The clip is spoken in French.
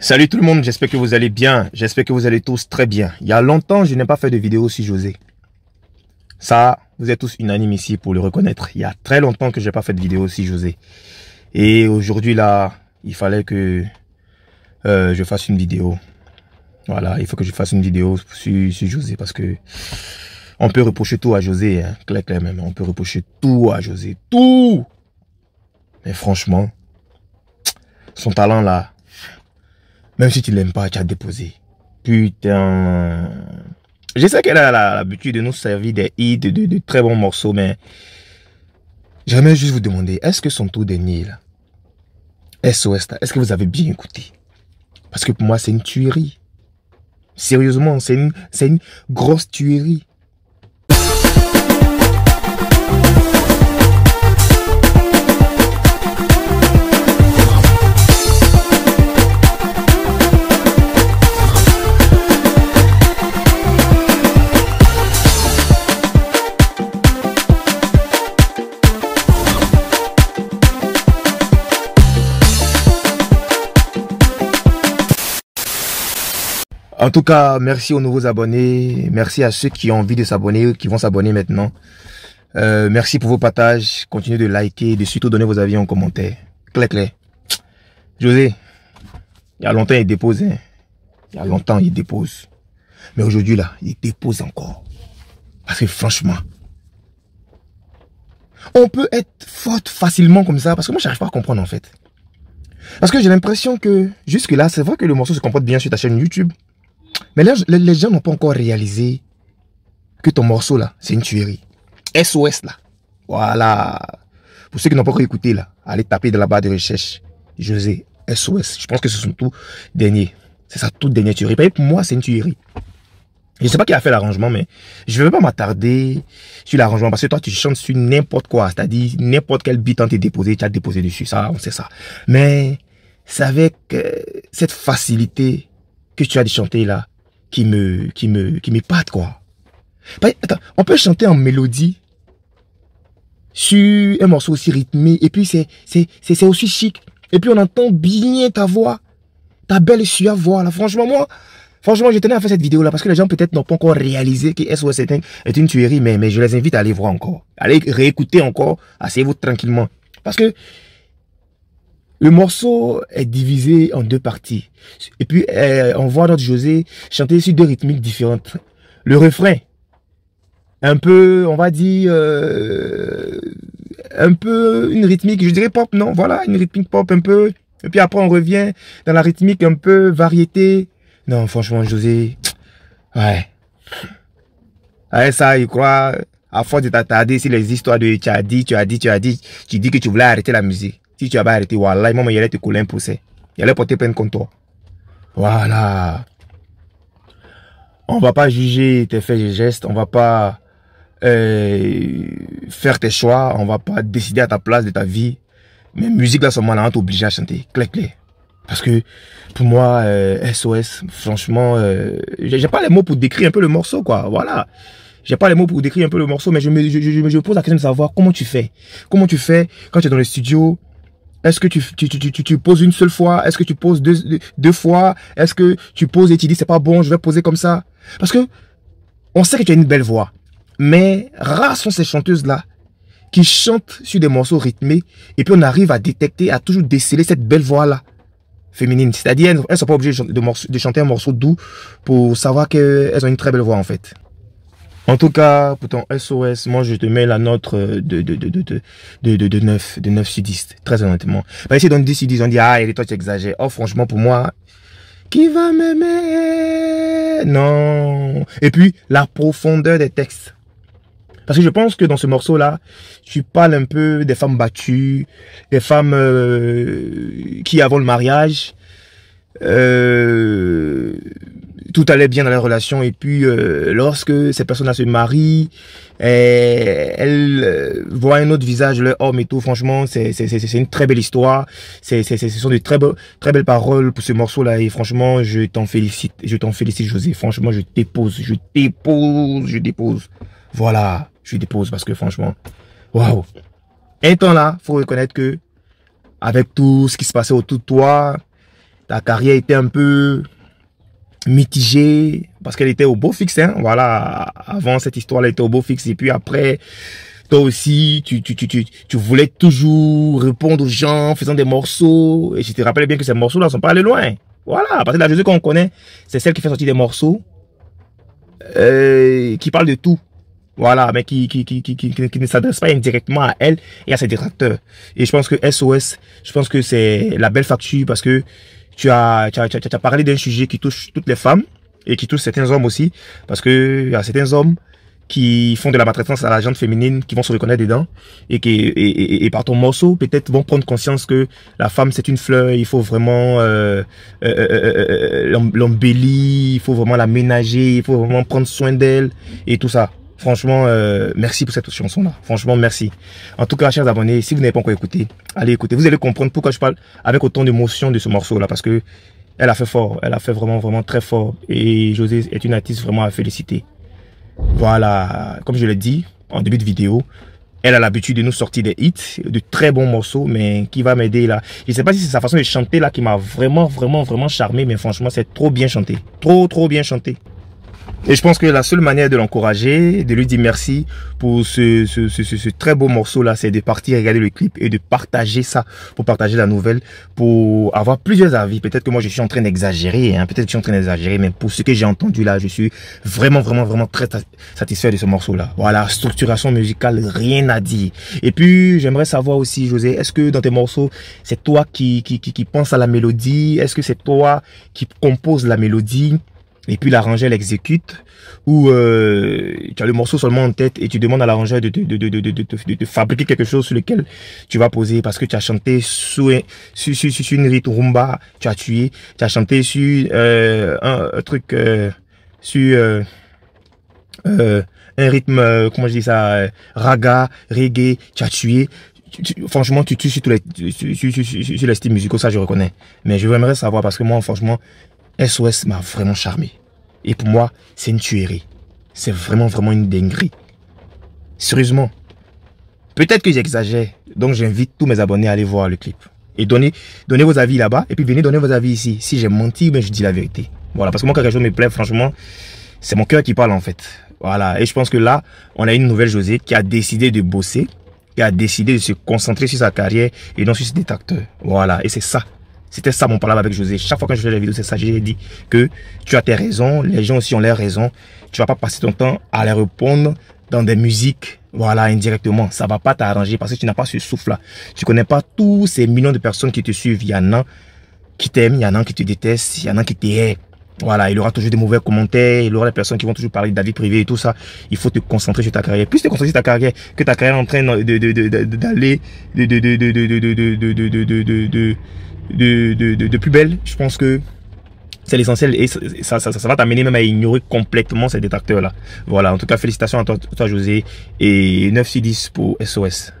Salut tout le monde, j'espère que vous allez bien. J'espère que vous allez tous très bien. Il y a longtemps, je n'ai pas fait de vidéo sur José. Ça, vous êtes tous unanimes ici pour le reconnaître. Il y a très longtemps que je n'ai pas fait de vidéo sur José. Et aujourd'hui là, il fallait que euh, je fasse une vidéo. Voilà, il faut que je fasse une vidéo sur, José parce que on peut reprocher tout à José, hein. clair, clair même. On peut reprocher tout à José, tout. Mais franchement, son talent là, même si tu l'aimes pas, tu as déposé. Putain. Je sais qu'elle a l'habitude de nous servir des hits, de, très bons morceaux, mais j'aimerais juste vous demander, est-ce que son tour dernier, là, SOS, est-ce que vous avez bien écouté Parce que pour moi, c'est une tuerie. Sérieusement, c'est une grosse tuerie. En tout cas, merci aux nouveaux abonnés. Merci à ceux qui ont envie de s'abonner, qui vont s'abonner maintenant. Euh, merci pour vos partages. Continuez de liker, de surtout donner vos avis en commentaire. Clé, clé. José, il y a longtemps, il dépose. Hein. Il y a longtemps, il dépose. Mais aujourd'hui, là, il dépose encore. Parce que franchement, on peut être forte facilement comme ça. Parce que moi, je n'arrive pas à comprendre, en fait. Parce que j'ai l'impression que, jusque-là, c'est vrai que le morceau se comporte bien sur ta chaîne YouTube. Mais les gens n'ont pas encore réalisé que ton morceau là, c'est une tuerie. SOS là. Voilà. Pour ceux qui n'ont pas encore écouté là, allez taper dans la barre de recherche. José, SOS. Je pense que c'est son tout dernier. C'est sa toute dernière tuerie. Pour moi, c'est une tuerie. Je ne sais pas qui a fait l'arrangement, mais je ne vais pas m'attarder sur l'arrangement parce que toi, tu chantes sur n'importe quoi. C'est-à-dire, n'importe quel beat t'est déposé, tu as déposé dessus. Ça, on sait ça. Mais c'est avec euh, cette facilité que tu as de chanter là qui me, qui me, qui m'épate, quoi. Bah, attends, on peut chanter en mélodie sur un morceau aussi rythmé, et puis c'est, c'est, c'est aussi chic. Et puis on entend bien ta voix, ta belle suave voix, là. Franchement, moi, Franchement, je tenais à faire cette vidéo-là parce que les gens peut-être n'ont pas encore réalisé que SOS est une tuerie, mais, mais je les invite à aller voir encore. Allez réécouter encore, asseyez-vous tranquillement. Parce que le morceau est divisé en deux parties. Et puis, euh, on voit notre José chanter sur deux rythmiques différentes. Le refrain, un peu, on va dire, euh, un peu une rythmique, je dirais pop, non, voilà, une rythmique pop un peu. Et puis après, on revient dans la rythmique un peu variété. Non, franchement, José, ouais. Ouais, ah, ça, il croit, à force de t'attarder sur les histoires de tu as dit, tu as dit, tu as dit, tu dis que tu voulais arrêter la musique. Si tu n'as pas arrêté, voilà, maman, il allait te couler un procès. Il allait porter peine contre toi. Voilà. On va pas juger tes faits et gestes. On va pas euh, faire tes choix. On va pas décider à ta place de ta vie. Mais musique, là, C'est là, on obligé à chanter. clé clé... Parce que pour moi, SOS, euh, franchement, euh, j'ai pas les mots pour décrire un peu le morceau, quoi. Voilà. J'ai pas les mots pour décrire un peu le morceau, mais je me, je, je me pose la question de savoir comment tu fais. Comment tu fais quand tu es dans le studio, est-ce que tu, tu, poses une seule fois Est-ce que tu poses deux, fois Est-ce que tu poses et tu dis c'est pas bon, je vais poser comme ça Parce que on sait que tu as une belle voix, mais rares sont ces chanteuses-là qui chantent sur des morceaux rythmés et puis on arrive à détecter, à toujours déceler cette belle voix-là féminine. C'est-à-dire, elles ne sont pas obligées de, de chanter un morceau doux pour savoir qu'elles ont une très belle voix en fait. En tout cas, pour ton SOS, moi, je te mets la note euh, de, de, de, de, de, de, 9, de 9 sur 10, très honnêtement. Parce que dans 10 sur 10, on dit, ah, et toi, tu exagères. Oh, franchement, pour moi, qui va m'aimer? Non. Et puis, la profondeur des textes. Parce que je pense que dans ce morceau-là, tu parles un peu des femmes battues, des femmes euh, qui, avant le mariage, euh, tout allait bien dans la relation et puis euh, lorsque cette personne là se marie, eh, elle elle euh, un autre visage, le homme et tout, franchement, c'est c'est une très belle histoire, c'est ce sont des très, beaux, très belles paroles pour ce morceau-là et franchement, je t'en félicite, je t'en félicite José, franchement, je dépose, je dépose, je dépose. Voilà, je dépose parce que franchement, waouh. Un temps là, faut reconnaître que avec tout ce qui se passait autour de toi, ta carrière était un peu mitigée parce qu'elle était au beau fixe. Hein, voilà, avant cette histoire, elle était au beau fixe et puis après toi aussi, tu, tu, tu, tu, voulais toujours répondre aux gens, en faisant des morceaux. Et je te rappelle bien que ces morceaux-là sont pas allés loin. Voilà, parce que la Jésus qu'on connaît, c'est celle qui fait sortir des morceaux, euh, qui parle de tout. Voilà, mais qui, qui, qui, qui, ne s'adresse pas indirectement à elle et à ses détracteurs. Et je pense que SOS, je pense que c'est la belle facture parce que tu as, tu as, parlé d'un sujet qui touche toutes les femmes et qui touche certains hommes aussi, parce que il y a certains hommes qui font de la maltraitance à la gente féminine, qui vont se reconnaître dedans, et qui, et, et, par ton morceau, peut-être vont prendre conscience que la femme c'est une fleur, il faut vraiment euh, euh, euh, l'embellir, il faut vraiment la ménager, il faut vraiment prendre soin d'elle et tout ça. Franchement, euh, merci pour cette chanson-là. Franchement, merci. En tout cas, chers abonnés, si vous n'avez pas encore écouté, allez écouter. Vous allez comprendre pourquoi je parle avec autant d'émotion de ce morceau-là. Parce que elle a fait fort. Elle a fait vraiment, vraiment très fort. Et José est une artiste vraiment à féliciter. Voilà. Comme je l'ai dit en début de vidéo, elle a l'habitude de nous sortir des hits, de très bons morceaux, mais qui va m'aider là. Je sais pas si c'est sa façon de chanter là qui m'a vraiment, vraiment, vraiment charmé, mais franchement, c'est trop bien chanté. Trop, trop bien chanté. Et je pense que la seule manière de l'encourager, de lui dire merci pour ce, ce, ce, très beau morceau-là, c'est de partir regarder le clip et de partager ça, pour partager la nouvelle, pour avoir plusieurs avis. Peut-être que moi, je suis en train d'exagérer, hein, peut-être que je suis en train d'exagérer, mais pour ce que j'ai entendu là, je suis vraiment, vraiment, vraiment très satisfait de ce morceau-là. Voilà, structuration musicale, rien à dire. Et puis, j'aimerais savoir aussi, José, est-ce que dans tes morceaux, c'est toi qui, qui, qui, qui pense à la mélodie Est-ce que c'est toi qui compose la mélodie et puis l'arrangeur l'exécute, ou euh, tu as le morceau seulement en tête et tu demandes à l'arrangeur de, de, de, de, fabriquer quelque chose sur lequel tu vas poser parce que tu as chanté sur, sur, une rythme rumba, tu as tué, tu as chanté sur euh, un, truc, euh, sur un rythme, comment je dis ça, raga, reggae, tu as tué, franchement, tu tues sur, tous les, sur les styles musicaux, ça je reconnais. Mais je voudrais savoir parce que moi, franchement, SOS m'a vraiment charmé. Et pour moi, c'est une tuerie. C'est vraiment, vraiment une dinguerie. Sérieusement. Peut-être que j'exagère, donc j'invite tous mes abonnés à aller voir le clip. Et donnez, donnez vos avis là-bas, et puis venez donner vos avis ici. Si j'ai menti, ben, je dis la vérité. Voilà, parce que moi, quand quelque chose me plaît, franchement, c'est mon cœur qui parle en fait. Voilà, et je pense que là, on a une nouvelle José qui a décidé de bosser, qui a décidé de se concentrer sur sa carrière et non sur ses détracteurs. Voilà, et c'est ça c'était ça mon problème avec José. Chaque fois que je faisais des vidéos, c'est ça. J'ai dit que tu as tes raisons, les gens aussi ont leurs raisons. Tu vas pas passer ton temps à les répondre dans des musiques, voilà, indirectement. Ça va pas t'arranger parce que tu n'as pas ce souffle-là. Tu connais pas tous ces millions de personnes qui te suivent. Il y en a qui t'aiment, il y en a qui te détestent, il y en a qui te hait. Voilà, il y aura toujours des mauvais commentaires, il y aura des personnes qui vont toujours parler de ta vie privée et tout ça. Il faut te concentrer sur ta carrière. Plus te concentrer sur ta carrière, que ta carrière est en train d'aller, de, de de, de, de, plus belle, je pense que c'est l'essentiel et ça, ça, va t'amener même à ignorer complètement ces détracteurs-là. Voilà, en tout cas, félicitations à toi, José, et 9 pour SOS.